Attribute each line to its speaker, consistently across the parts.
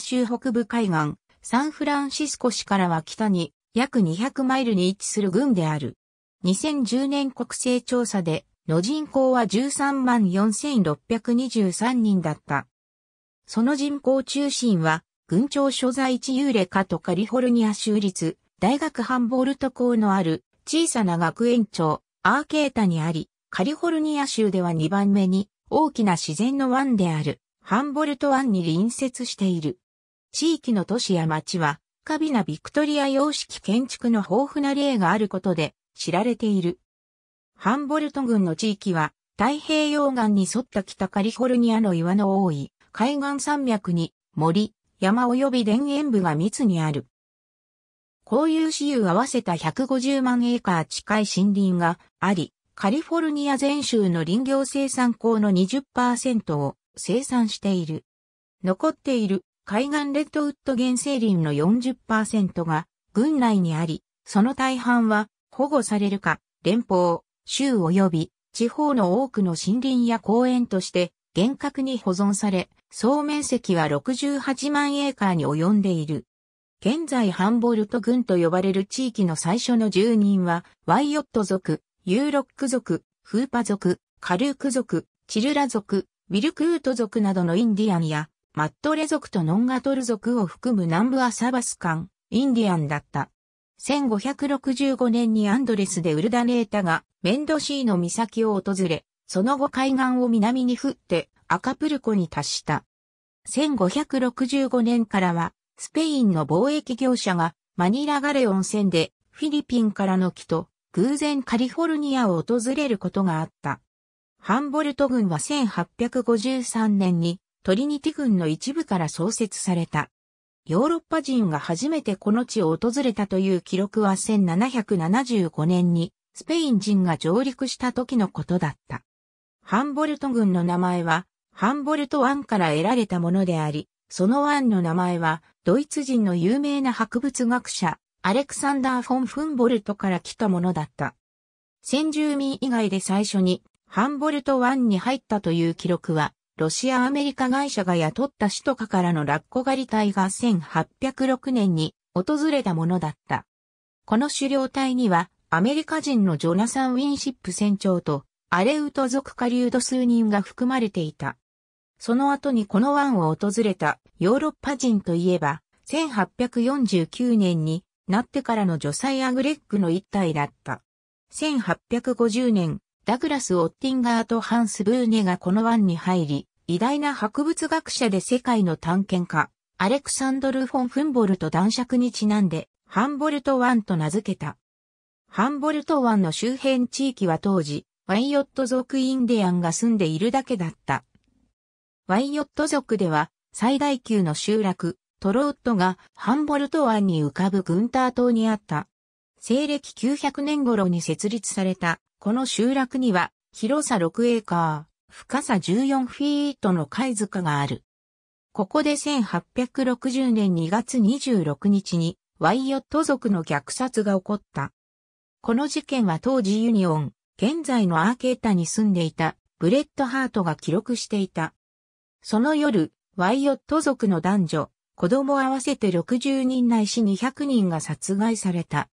Speaker 1: 州北部海岸、サンフランシスコ市からは北に約200マイルに位置する郡である。2010年国勢調査で、の人口は13万4623人だった。その人口中心は、郡庁所在地ユーレカとカリフォルニア州立、大学ハンボルト校のある、小さな学園長、アーケータにあり、カリフォルニア州では2番目に、大きな自然の湾である、ハンボルト湾に隣接している。地域の都市や町は、カビナ・ビクトリア様式建築の豊富な例があることで知られている。ハンボルト郡の地域は、太平洋岸に沿った北カリフォルニアの岩の多い海岸山脈に森、山及び田園部が密にある。こういう私有合わせた150万エーカー近い森林があり、カリフォルニア全州の林業生産港の20%を生産している。残っている海岸レッドウッド原生林の40%が軍内にあり、その大半は保護されるか、連邦、州及び地方の多くの森林や公園として厳格に保存され、総面積は68万エーカーに及んでいる。現在ハンボルト軍と呼ばれる地域の最初の住人は、ワイオット族、ユーロック族、フーパ族、カルーク族、チルラ族、ウィルクート族などのインディアンやマットレ族とノンガトル族を含む南部アサバス間、インディアンだった。1565年にアンドレスでウルダネータがメンドシーの岬を訪れ、その後海岸を南に降ってアカプルコに達した。1565年からはスペインの貿易業者がマニラガレ温泉でフィリピンからの木と偶然カリフォルニアを訪れることがあった。ハンボルト軍は1853年にトリニティ軍の一部から創設された。ヨーロッパ人が初めてこの地を訪れたという記録は1775年にスペイン人が上陸した時のことだった。ハンボルト軍の名前はハンボルト湾から得られたものであり、その湾の名前はドイツ人の有名な博物学者アレクサンダー・フォン・フンボルトから来たものだった。先住民以外で最初にハンボルト湾に入ったという記録はロシアアメリカ会社が雇った首都下からのラッコ狩り隊が1806年に訪れたものだった。この狩猟隊にはアメリカ人のジョナサン・ウィンシップ船長とアレウト族下流ド数人が含まれていた。その後にこの湾を訪れたヨーロッパ人といえば、1849年になってからの女才アグレッグの一体だった。1850年、ダグラス・オッティンガーとハンス・ブーネがこの湾に入り、偉大な博物学者で世界の探検家、アレクサンドル・フォン・フンボルト男爵にちなんで、ハンボルト湾と名付けた。ハンボルト湾の周辺地域は当時、ワイヨット族インディアンが住んでいるだけだった。ワイヨット族では、最大級の集落、トロウッドがハンボルト湾に浮かぶグンター島にあった。西暦900年頃に設立された、この集落には、広さ6エーカ深さ14フィートの貝塚がある。ここで1860年2月26日にワイヨット族の虐殺が起こった。この事件は当時ユニオン、現在のアーケータに住んでいたブレッドハートが記録していた。その夜、ワイヨット族の男女、子供合わせて60人内し200人が殺害された。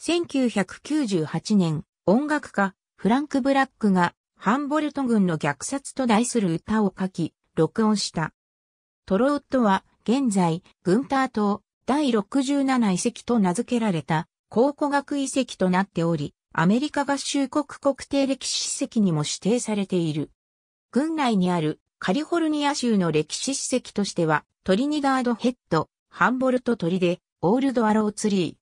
Speaker 1: 1998年、音楽家、フランク・ブラックがハンボルト軍の虐殺と題する歌を書き、録音した。トロウットは、現在、グンター島、第67遺跡と名付けられた、考古学遺跡となっており、アメリカ合衆国国定歴史史跡にも指定されている。軍内にあるカリフォルニア州の歴史史跡としては、トリニダードヘッド、ハンボルト鳥で、オールドアローツリ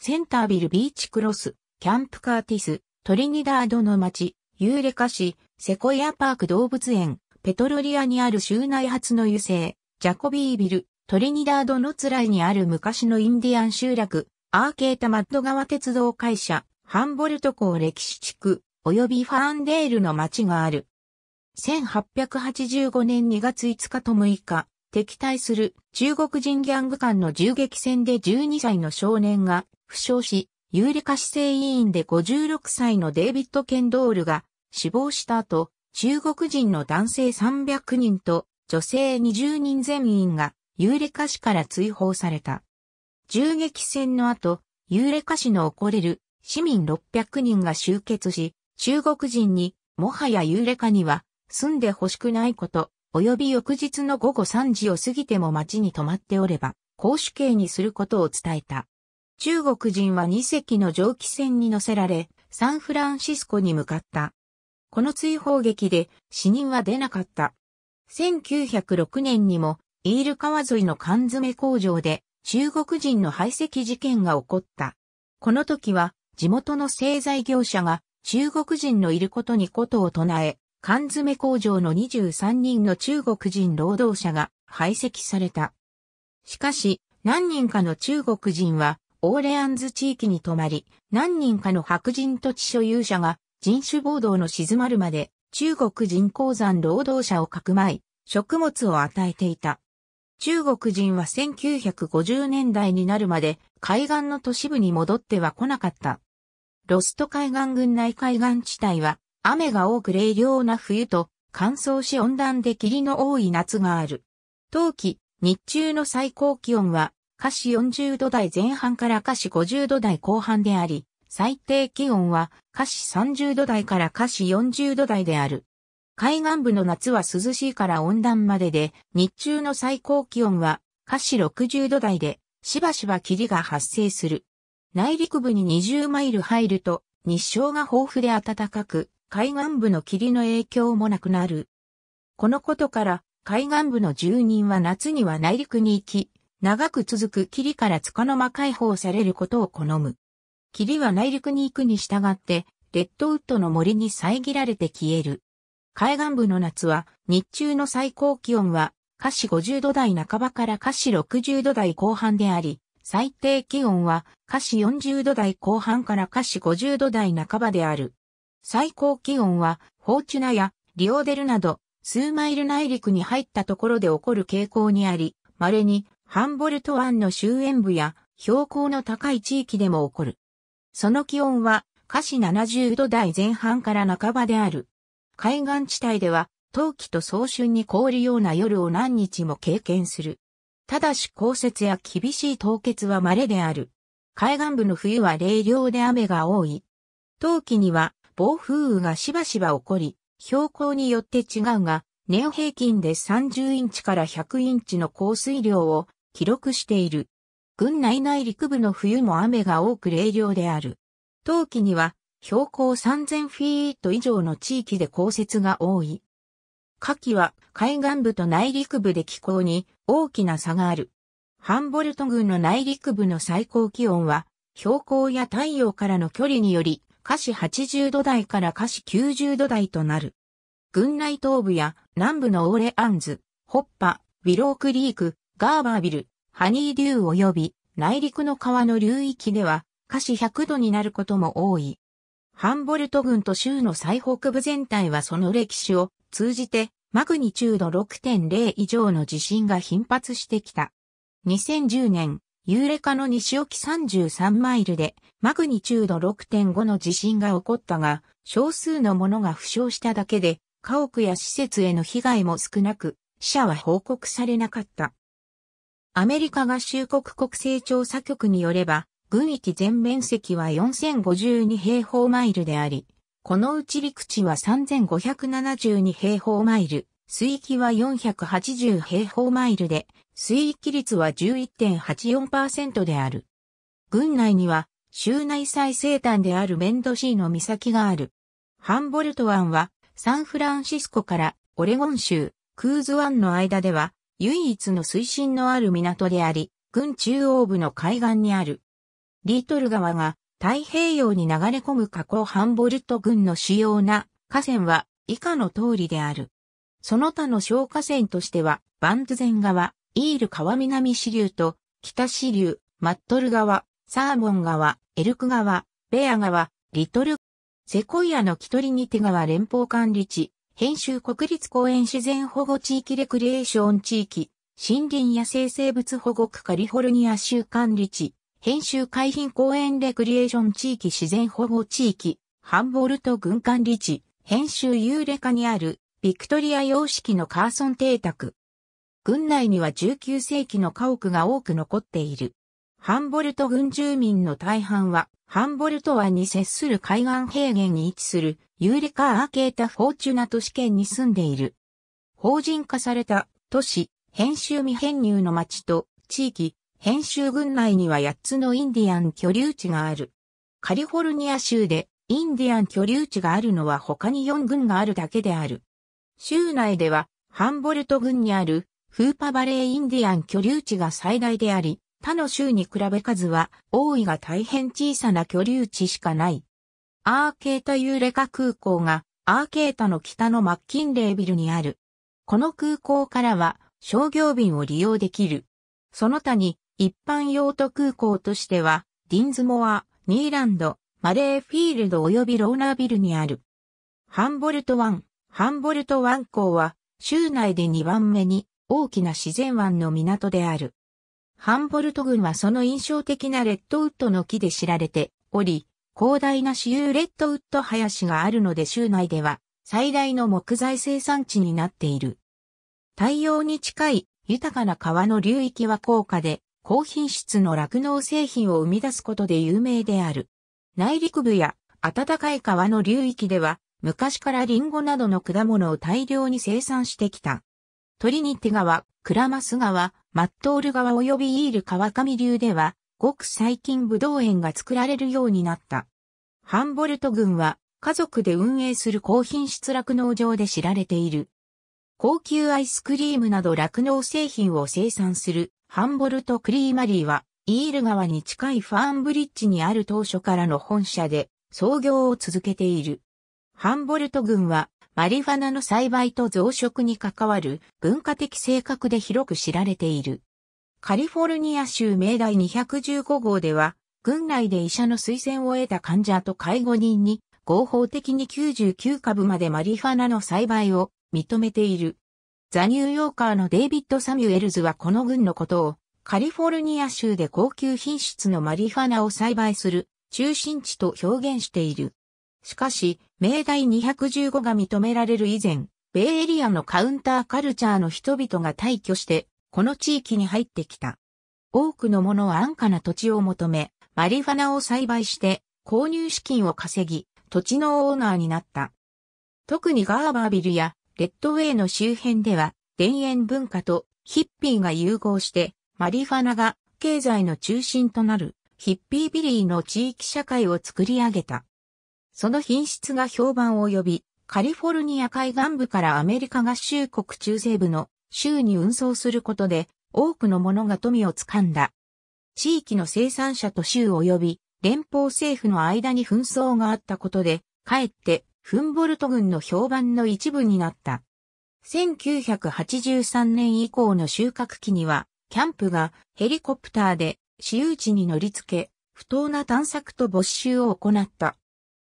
Speaker 1: ー。センタービルビーチクロス、キャンプカーティス、トリニダードの街、ユーレカ市、セコイアパーク動物園、ペトロリアにある州内初の油性、ジャコビービル、トリニダードのつらいにある昔のインディアン集落、アーケータマッド川鉄道会社、ハンボルト港歴史地区、及びファーンデールの町がある。1885年2月5日と6日、敵対する中国人ギャング間の銃撃戦で12歳の少年が負傷し、ユーレカ市政委員で56歳のデイビッド・ケンドールが死亡した後、中国人の男性300人と女性20人全員がユーレカ市から追放された。銃撃戦の後、ユーレカ市の起これる市民600人が集結し、中国人にもはやユーレカには住んでほしくないこと、及び翌日の午後3時を過ぎても街に泊まっておれば、公主刑にすることを伝えた。中国人は2隻の蒸気船に乗せられ、サンフランシスコに向かった。この追放劇で死人は出なかった。1906年にも、イール川沿いの缶詰工場で中国人の排斥事件が起こった。この時は地元の製材業者が中国人のいることにことを唱え、缶詰工場の23人の中国人労働者が排斥された。しかし、何人かの中国人はオーレアンズ地域に泊まり、何人かの白人土地所有者が人種暴動の静まるまで中国人鉱山労働者をかくまい、食物を与えていた。中国人は1950年代になるまで海岸の都市部に戻っては来なかった。ロスト海岸群内海岸地帯は雨が多く冷涼な冬と乾燥し温暖で霧の多い夏がある。冬季、日中の最高気温は華氏40度台前半から華氏50度台後半であり、最低気温は華氏30度台から華氏40度台である。海岸部の夏は涼しいから温暖までで、日中の最高気温は華氏60度台で、しばしば霧が発生する。内陸部に20マイル入ると、日照が豊富で暖かく、海岸部の霧の影響もなくなる。このことから、海岸部の住人は夏には内陸に行き、長く続く霧から束の間解放されることを好む。霧は内陸に行くに従って、レッドウッドの森に遮られて消える。海岸部の夏は、日中の最高気温は、華氏50度台半ばから華氏60度台後半であり、最低気温は、華氏40度台後半から華氏50度台半ばである。最高気温は、ホーチュナやリオデルなど、数マイル内陸に入ったところで起こる傾向にあり、稀にハンボルト湾の周辺部や標高の高い地域でも起こる。その気温は、華氏70度台前半から半ばである。海岸地帯では、冬季と早春に凍るような夜を何日も経験する。ただし降雪や厳しい凍結は稀である。海岸部の冬は冷涼で雨が多い。冬季には暴風雨がしばしば起こり、標高によって違うが、年平均で30インチから100インチの降水量を記録している。軍内内陸部の冬も雨が多く冷涼である。冬季には標高3000フィート以上の地域で降雪が多い。夏季は海岸部と内陸部で気候に大きな差がある。ハンボルト郡の内陸部の最高気温は標高や太陽からの距離により華氏80度台から華氏90度台となる。郡内東部や南部のオーレアンズ、ホッパ、ウィロークリーク、ガーバービル、ハニーデュー及び内陸の川の流域では、下肢100度になることも多い。ハンボルト郡と州の最北部全体はその歴史を通じてマグニチュード6.0以上の地震が頻発してきた。2010年、ユーレカの西沖33マイルでマグニチュード6.5の地震が起こったが、少数のものが負傷しただけで、家屋や施設への被害も少なく、死者は報告されなかった。アメリカ合衆国国勢調査局によれば、軍域全面積は4052平方マイルであり、このうち陸地は3572平方マイル、水域は480平方マイルで、水域率は11.84%である。軍内には、州内最西端であるメンドシーの岬がある。ハンボルト湾は、サンフランシスコからオレゴン州、クーズ湾の間では、唯一の水深のある港であり、郡中央部の海岸にある。リートル川が太平洋に流れ込む河口ハンボルト郡の主要な河川は以下の通りである。その他の小河川としては、バンズゼン川、イール川南支流と、北支流、マットル川、サーモン川、エルク川、ベア川、リトル、セコイアのキトリニテ川連邦管理地、編集国立公園自然保護地域レクリエーション地域、森林野生生物保護区カリフォルニア州管理地、編集海浜公園レクリエーション地域自然保護地域、ハンボルト軍管理地、編集ユーレカにある、ビクトリア様式のカーソン邸宅。郡内には19世紀の家屋が多く残っている。ハンボルト軍住民の大半は、ハンボルト湾に接する海岸平原に位置するユーリカー・アーケータ・フォーチュナ都市圏に住んでいる。法人化された都市、編集未編入の町と地域、編集群内には8つのインディアン居留地がある。カリフォルニア州でインディアン居留地があるのは他に4軍があるだけである。州内ではハンボルト軍にあるフーパバレーインディアン居留地が最大であり、他の州に比べ数は多いが大変小さな居留地しかない。アーケータユーレカ空港がアーケータの北のマッキンレービルにある。この空港からは商業便を利用できる。その他に一般用途空港としては、ディンズモア、ニーランド、マレーフィールド及びローナービルにある。ハンボルト湾、ハンボルト湾港は、州内で2番目に大きな自然湾の港である。ハンボルト郡はその印象的なレッドウッドの木で知られており、広大な私有レッドウッド林があるので州内では最大の木材生産地になっている。太陽に近い豊かな川の流域は高価で高品質の酪農製品を生み出すことで有名である。内陸部や暖かい川の流域では昔からリンゴなどの果物を大量に生産してきた。トリニティ川、クラマス川、マットール川及びイール川上流では、ごく最近武道園が作られるようになった。ハンボルト郡は、家族で運営する高品質酪農場で知られている。高級アイスクリームなど酪農製品を生産するハンボルトクリーマリーは、イール川に近いファーンブリッジにある当初からの本社で創業を続けている。ハンボルト郡はマリファナの栽培と増殖に関わる文化的性格で広く知られている。カリフォルニア州明大215号では、軍内で医者の推薦を得た患者と介護人に合法的に99株までマリファナの栽培を認めている。ザ・ニューヨーカーのデイビッド・サミュエルズはこの軍のことをカリフォルニア州で高級品質のマリファナを栽培する中心地と表現している。しかし、明大215が認められる以前、米エリアのカウンターカルチャーの人々が退去して、この地域に入ってきた。多くののは安価な土地を求め、マリファナを栽培して、購入資金を稼ぎ、土地のオーナーになった。特にガーバービルやレッドウェイの周辺では、田園文化とヒッピーが融合して、マリファナが経済の中心となるヒッピービリーの地域社会を作り上げた。その品質が評判を呼び、カリフォルニア海岸部からアメリカ合衆国中西部の州に運送することで多くの者が富をつかんだ。地域の生産者と州及び連邦政府の間に紛争があったことで、かえってフンボルト軍の評判の一部になった。1983年以降の収穫期には、キャンプがヘリコプターで私有地に乗り付け、不当な探索と没収を行った。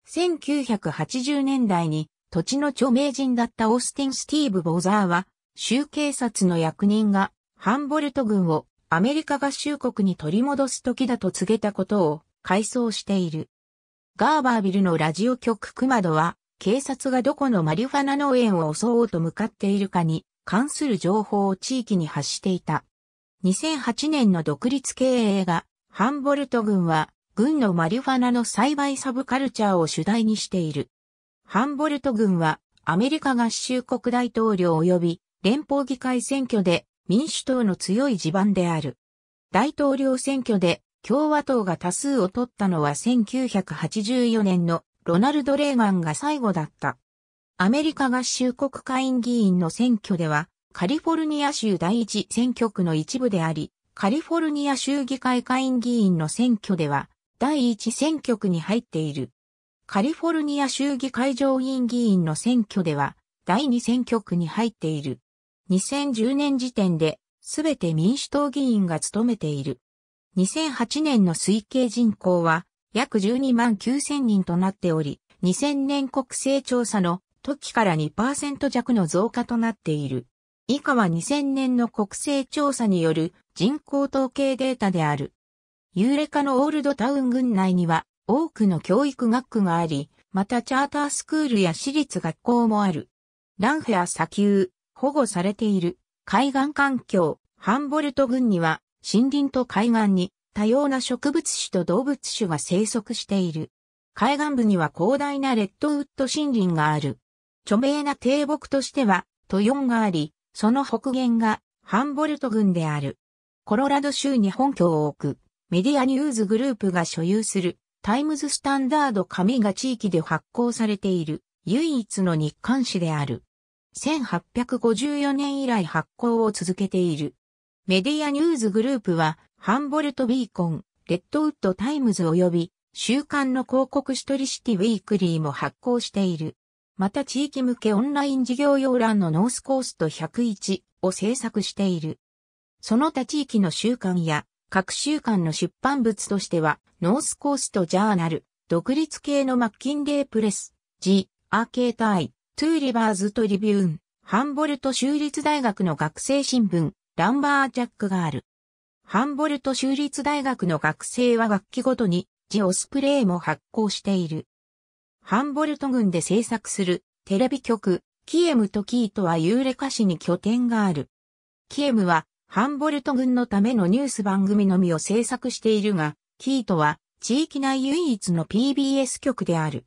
Speaker 1: 1980年代に土地の著名人だったオースティン・スティーブ・ボザーは、州警察の役人がハンボルト軍をアメリカ合衆国に取り戻す時だと告げたことを回想している。ガーバービルのラジオ局クマドは、警察がどこのマリファナ農園を襲おうと向かっているかに関する情報を地域に発していた。2008年の独立経営が、ハンボルト軍は軍のマリファナの栽培サブカルチャーを主題にしている。ハンボルト軍はアメリカ合衆国大統領及び連邦議会選挙で民主党の強い地盤である。大統領選挙で共和党が多数を取ったのは1984年のロナルド・レーガンが最後だった。アメリカ合衆国会院議員の選挙ではカリフォルニア州第一選挙区の一部であり、カリフォルニア州議会下院議員の選挙では、第一選挙区に入っている。カリフォルニア州議会上院議員の選挙では、第二選挙区に入っている。2010年時点で、すべて民主党議員が務めている。2008年の推計人口は、約12万9000人となっており、2000年国勢調査の時から2%弱の増加となっている。以下は2000年の国勢調査による人口統計データである。ユーレカのオールドタウン郡内には多くの教育学区があり、またチャータースクールや私立学校もある。ランフェア砂丘、保護されている海岸環境、ハンボルト郡には森林と海岸に多様な植物種と動物種が生息している。海岸部には広大なレッドウッド森林がある。著名な低木としては、トヨンがあり、その北限がハンボルト郡である。コロラド州に本拠を置く。メディアニューズグループが所有するタイムズスタンダード紙が地域で発行されている唯一の日刊誌である。1854年以来発行を続けている。メディアニューズグループは、ハンボルトビーコン、レッドウッドタイムズ及び、週刊の広告シトリシティウィークリーも発行している。また地域向けオンライン事業用欄のノースコースト101を制作している。その他地域の週刊や各週間の出版物としては、ノースコーストジャーナル、独立系のマッキンレープレス、ジ・アーケータイ、トゥーリバーズとリビューン、ハンボルト州立大学の学生新聞、ランバージャックがある。ハンボルト州立大学の学生は学期ごとに、ジオスプレイも発行している。ハンボルト郡で制作するテレビ局、キエムとキートはユーレカ市に拠点がある。キエムはハンボルト軍のためのニュース番組のみを制作しているが、キートは地域内唯一の PBS 局である。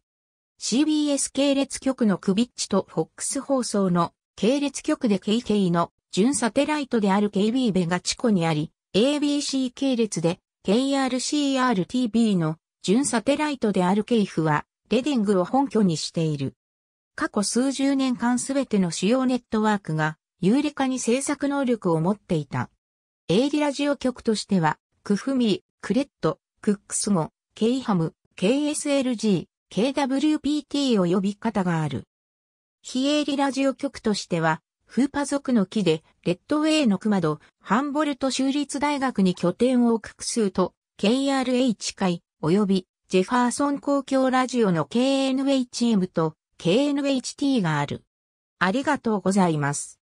Speaker 1: CBS 系列局のクビッチと FOX 放送の系列局で KK の巡サテライトである KB ベがチコにあり、ABC 系列で KRCRTB の巡サテライトである KF はレディングを本拠にしている。過去数十年間すべての主要ネットワークが有利化に制作能力を持っていた。エイリラジオ局としては、クフミ、クレット、クックス語、ケイハム、KSLG、KWPT を呼び方がある。非営利ラジオ局としては、フーパ族の木で、レッドウェイの熊戸、ハンボルト州立大学に拠点を置く数と、KRH 会、及び、ジェファーソン公共ラジオの KNHM と KNHT がある。ありがとうございます。